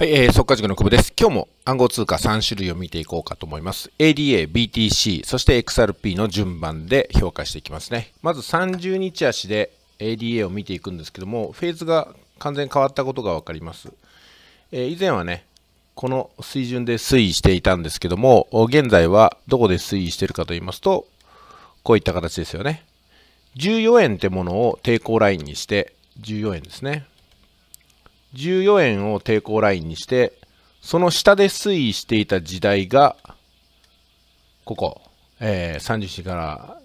はい、えー、速稼塾の久保です。今日も暗号通貨3種類を見ていこうかと思います。ADA、BTC、そして XRP の順番で評価していきますね。まず30日足で ADA を見ていくんですけども、フェーズが完全に変わったことが分かります。えー、以前はね、この水準で推移していたんですけども、現在はどこで推移しているかと言いますと、こういった形ですよね。14円ってものを抵抗ラインにして、14円ですね。14円を抵抗ラインにして、その下で推移していた時代が、ここ、えー、3 4から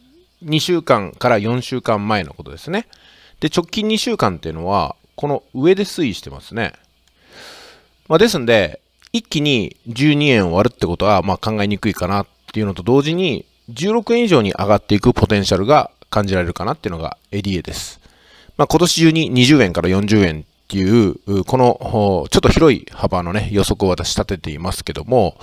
2週間から4週間前のことですね。で、直近2週間っていうのは、この上で推移してますね。まあ、ですんで、一気に12円を割るってことは、まあ、考えにくいかなっていうのと同時に、16円以上に上がっていくポテンシャルが感じられるかなっていうのが ADA です。まあ、今年中に20円から40円っていう、このちょっと広い幅のね、予測を私立てていますけども、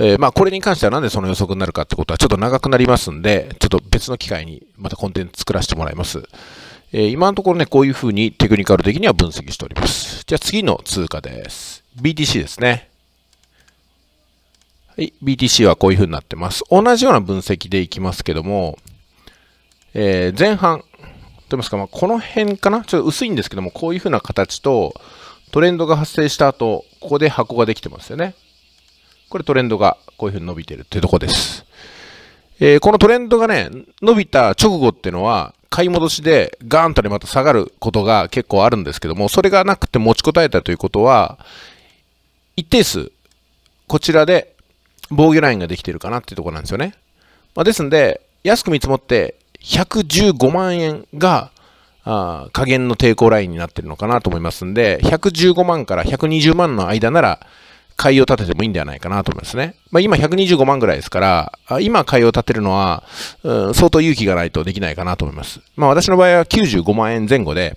えー、まあこれに関してはなんでその予測になるかってことはちょっと長くなりますんで、ちょっと別の機会にまたコンテンツ作らせてもらいます。えー、今のところね、こういうふうにテクニカル的には分析しております。じゃあ次の通貨です。BTC ですね。はい、BTC はこういうふうになってます。同じような分析でいきますけども、えー、前半、と言いますか、まあ、この辺かなちょっと薄いんですけども、こういう風な形と、トレンドが発生した後、ここで箱ができてますよね。これトレンドがこういう風に伸びてるっていうとこです。えー、このトレンドがね、伸びた直後っていうのは、買い戻しでガーンとね、また下がることが結構あるんですけども、それがなくて持ちこたえたということは、一定数、こちらで防御ラインができてるかなっていうところなんですよね。まあ、ですんで、安く見積もって115万円があ加減の抵抗ラインになってるのかなと思いますんで、115万から120万の間なら、買いを立ててもいいんではないかなと思いますね。まあ、今125万ぐらいですから、今買いを立てるのは、うん、相当勇気がないとできないかなと思います。まあ、私の場合は95万円前後で、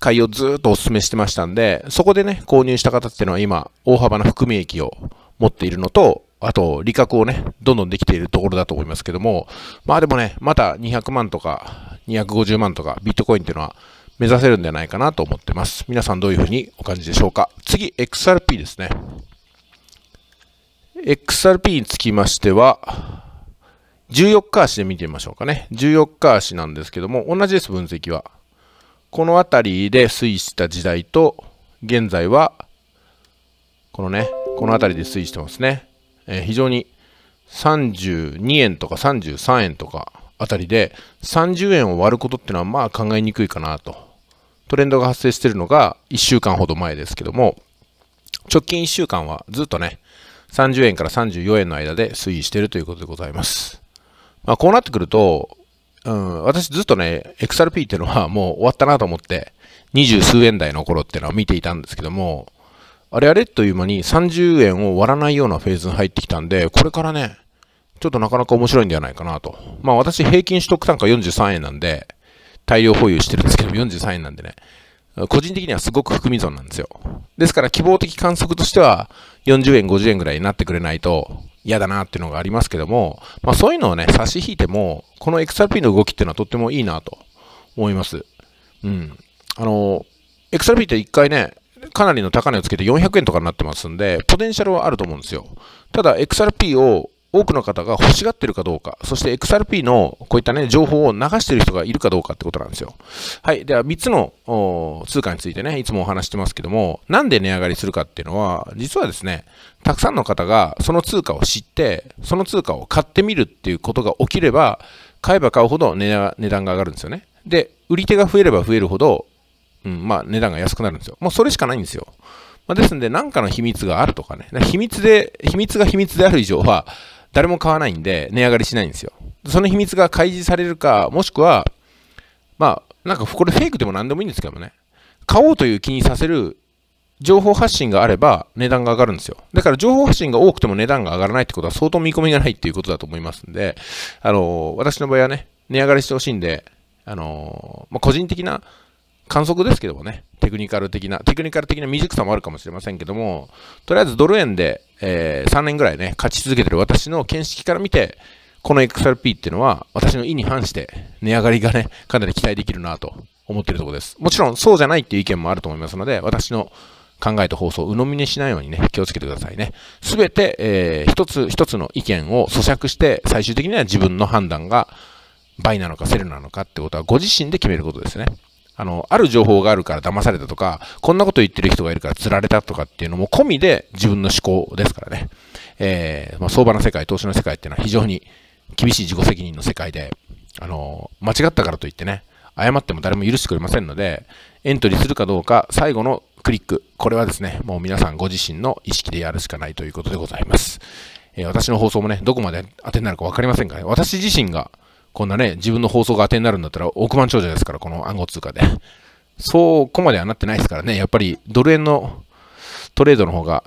買いをずっとお勧めしてましたんで、そこでね、購入した方っていうのは今、大幅な含み益を持っているのと、あと、利確をね、どんどんできているところだと思いますけども、まあでもね、また200万とか250万とかビットコインっていうのは目指せるんじゃないかなと思ってます。皆さんどういうふうにお感じでしょうか。次、XRP ですね。XRP につきましては、14日足で見てみましょうかね。14日足なんですけども、同じです、分析は。この辺りで推移した時代と、現在は、このね、この辺りで推移してますね。えー、非常に32円とか33円とかあたりで30円を割ることっていうのはまあ考えにくいかなとトレンドが発生してるのが1週間ほど前ですけども直近1週間はずっとね30円から34円の間で推移しているということでございます、まあ、こうなってくると、うん、私ずっとね XRP っていうのはもう終わったなと思って20数円台の頃っていうのは見ていたんですけどもあれあれという間に30円を割らないようなフェーズに入ってきたんで、これからね、ちょっとなかなか面白いんではないかなと。まあ私平均取得単価43円なんで、大量保有してるんですけど43円なんでね、個人的にはすごく含み損なんですよ。ですから希望的観測としては40円、50円ぐらいになってくれないと嫌だなっていうのがありますけども、まあそういうのをね、差し引いても、この XRP の動きっていうのはとってもいいなと思います。うん。あの、XRP って一回ね、かなりの高値をつけて400円とかになってますんで、ポテンシャルはあると思うんですよ。ただ、XRP を多くの方が欲しがってるかどうか、そして XRP のこういったね、情報を流してる人がいるかどうかってことなんですよ。はい。では、3つの通貨についてね、いつもお話してますけども、なんで値上がりするかっていうのは、実はですね、たくさんの方がその通貨を知って、その通貨を買ってみるっていうことが起きれば、買えば買うほど値段が上がるんですよね。で、売り手が増えれば増えるほどうん、まあ、値段が安くなるんですよ。もうそれしかないんですよ。まあ、ですんで、なんかの秘密があるとかね。秘密で、秘密が秘密である以上は、誰も買わないんで、値上がりしないんですよ。その秘密が開示されるか、もしくは、まあ、なんかこれフェイクでも何でもいいんですけどね。買おうという気にさせる情報発信があれば値段が上がるんですよ。だから情報発信が多くても値段が上がらないってことは相当見込みがないっていうことだと思いますんで、あのー、私の場合はね、値上がりしてほしいんで、あのー、まあ、個人的な観測ですけどもね、テクニカル的な、テクニカル的な未熟さもあるかもしれませんけども、とりあえずドル円で、えー、3年ぐらいね、勝ち続けてる私の見識から見て、この XRP っていうのは私の意に反して値上がりがね、かなり期待できるなと思ってるところです。もちろんそうじゃないっていう意見もあると思いますので、私の考えと放送鵜呑みにしないようにね、気をつけてくださいね。すべて、えー、一つ一つの意見を咀嚼して、最終的には自分の判断が倍なのかセルなのかってことはご自身で決めることですね。あの、ある情報があるから騙されたとか、こんなこと言ってる人がいるから釣られたとかっていうのも込みで自分の思考ですからね。えー、まあ、相場の世界、投資の世界っていうのは非常に厳しい自己責任の世界で、あの、間違ったからといってね、謝っても誰も許してくれませんので、エントリーするかどうか、最後のクリック、これはですね、もう皆さんご自身の意識でやるしかないということでございます。えー、私の放送もね、どこまで当てになるか分かりませんがね、私自身がこんなね、自分の放送が当てになるんだったら億万長者ですから、この暗号通貨で。そうこまではなってないですからね、やっぱりドル円のトレードの方が、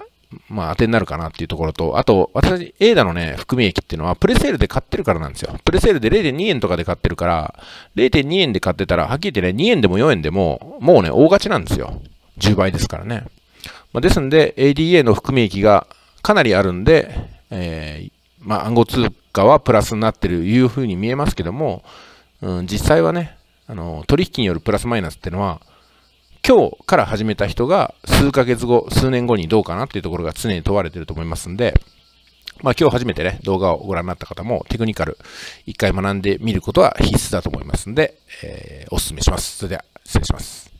まあ、当てになるかなっていうところと、あと、私、エーダのね、含み益っていうのは、プレセールで買ってるからなんですよ。プレセールで0.2円とかで買ってるから、0.2円で買ってたら、はっきり言ってね、2円でも4円でも、もうね、大勝ちなんですよ。10倍ですからね。まあ、ですんで、ADA の含み益がかなりあるんで、えー、まあ、暗号通貨価はプラスになってるいうふうに見えますけども、うん、実際はね、あの、取引によるプラスマイナスっていうのは、今日から始めた人が数ヶ月後、数年後にどうかなっていうところが常に問われてると思いますんで、まあ今日初めてね、動画をご覧になった方もテクニカル一回学んでみることは必須だと思いますんで、えー、お勧めします。それでは失礼します。